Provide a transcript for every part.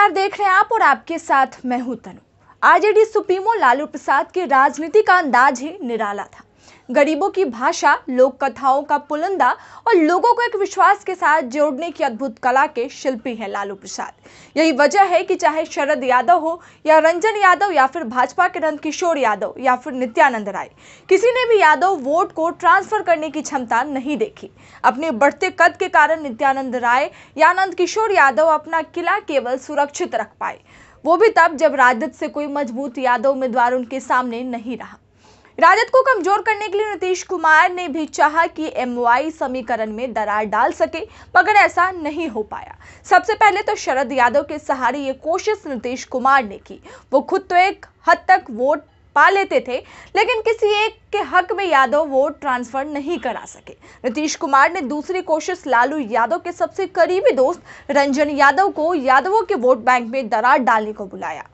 नमस्कार देख रहे हैं आप और आपके साथ मैं हूं तनु आरजेडी सुप्रीमो लालू प्रसाद के राजनीति का अंदाज ही निराला था गरीबों की भाषा लोक कथाओं का पुलंदा और लोगों को एक विश्वास के साथ जोड़ने की अद्भुत कला के शिल्पी हैं लालू प्रसाद यही वजह है कि चाहे शरद यादव हो या रंजन यादव या फिर भाजपा के नंदकिशोर यादव या फिर नित्यानंद राय किसी ने भी यादव वोट को ट्रांसफर करने की क्षमता नहीं देखी अपने बढ़ते कद के कारण नित्यानंद राय या नंद किशोर यादव अपना किला केवल सुरक्षित रख पाए वो भी तब जब राजद से कोई मजबूत यादव उम्मीदवार उनके सामने नहीं रहा राजद को कमजोर करने के लिए नीतीश कुमार ने भी चाहा कि एमवाई समीकरण में दरार डाल सके मगर ऐसा नहीं हो पाया सबसे पहले तो शरद यादव के सहारे ये कोशिश नीतीश कुमार ने की वो खुद तो एक हद तक वोट पा लेते थे लेकिन किसी एक के हक में यादव वोट ट्रांसफर नहीं करा सके नीतीश कुमार ने दूसरी कोशिश लालू यादव के सबसे करीबी दोस्त रंजन यादव को यादवों के वोट बैंक में दरार डालने को बुलाया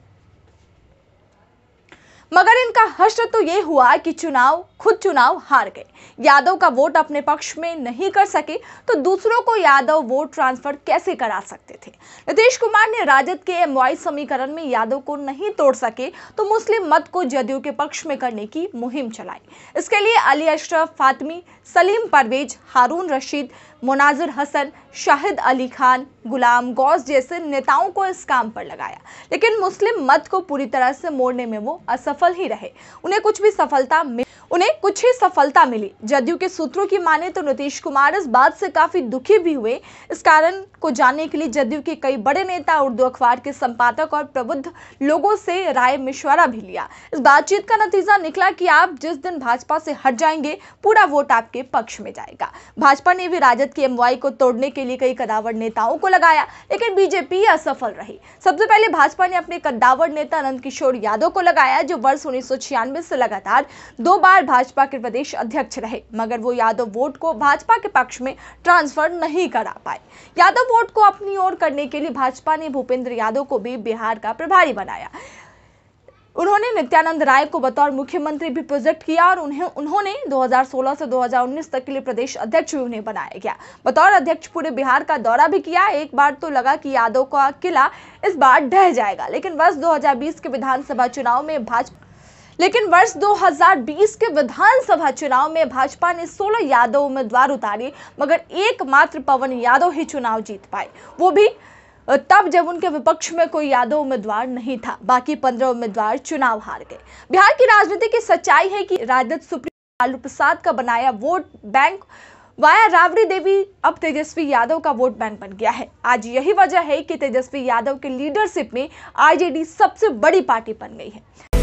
मगर इनका हश्र तो ये हुआ कि चुनाव खुद चुनाव हार गए यादव का वोट अपने पक्ष में नहीं कर सके तो दूसरों को यादव वोट ट्रांसफर कैसे करा सकते थे नीतीश कुमार ने राजद के एम समीकरण में यादव को नहीं तोड़ सके तो मुस्लिम मत को जदयू के पक्ष में करने की मुहिम चलाई इसके लिए अली अशरफ फातमी सलीम परवेज हारून रशीद मुनाजिर हसन शाहिद अली खान गुलाम गौस जैसे नेताओं को इस काम पर लगाया लेकिन मुस्लिम मत को पूरी तरह से मोड़ने में वो असफल सफल ही रहे उन्हें कुछ भी सफलता मिल उन्हें कुछ ही सफलता मिली जदयू के सूत्रों की माने तो नीतीश कुमार इस बात से काफी दुखी भी हुए इस कारण को जानने के लिए जदयू के कई बड़े नेता उर्दू अखबार के संपादक और प्रबुद्ध लोगों से राय मशवरा भी लिया इस बातचीत का नतीजा निकला कि आप जिस दिन भाजपा से हट जाएंगे पूरा वोट आपके पक्ष में जाएगा भाजपा ने भी राजद की एमवाई को तोड़ने के लिए कई कदावर नेताओं को लगाया लेकिन बीजेपी असफल रही सबसे पहले भाजपा ने अपने कद्दावर नेता नंद किशोर यादव को लगाया जो वर्ष उन्नीस से लगातार दो बार बार भाजपा के प्रदेश अध्यक्ष रहे मगर वो यादव वोट को भाजपा के पक्ष में ट्रांसफर नहीं करा पाए यादव वोट को अपनी ओर करने के लिए भाजपा ने भूपेंद्र यादव को भी बिहार का प्रभारी बनाया उन्होंने नित्यानंद राय को बतौर मुख्यमंत्री भी प्रोजेक्ट किया और उन्हें उन्होंने 2016 से 2019 तक के लिए प्रदेश अध्यक्ष भी उन्हें बनाया गया बतौर अध्यक्ष पूरे बिहार का दौरा भी किया एक बार तो लगा कि यादव का किला इस बार ढह जाएगा लेकिन वर्ष 2020 के विधानसभा चुनाव में भाजपा लेकिन वर्ष 2020 के विधानसभा चुनाव में भाजपा ने 16 यादव उम्मीदवार उतारे मगर एकमात्र पवन यादव ही चुनाव जीत पाए वो भी तब जब उनके विपक्ष में कोई यादव उम्मीदवार नहीं था बाकी पंद्रह उम्मीदवार चुनाव हार गए बिहार की राजनीति की सच्चाई है कि राजद सुप्रीम लालू प्रसाद का बनाया वोट बैंक वाया रावड़ी देवी अब तेजस्वी यादव का वोट बैंक बन गया है आज यही वजह है कि तेजस्वी यादव के लीडरशिप में आरजेडी सबसे बड़ी पार्टी बन गई है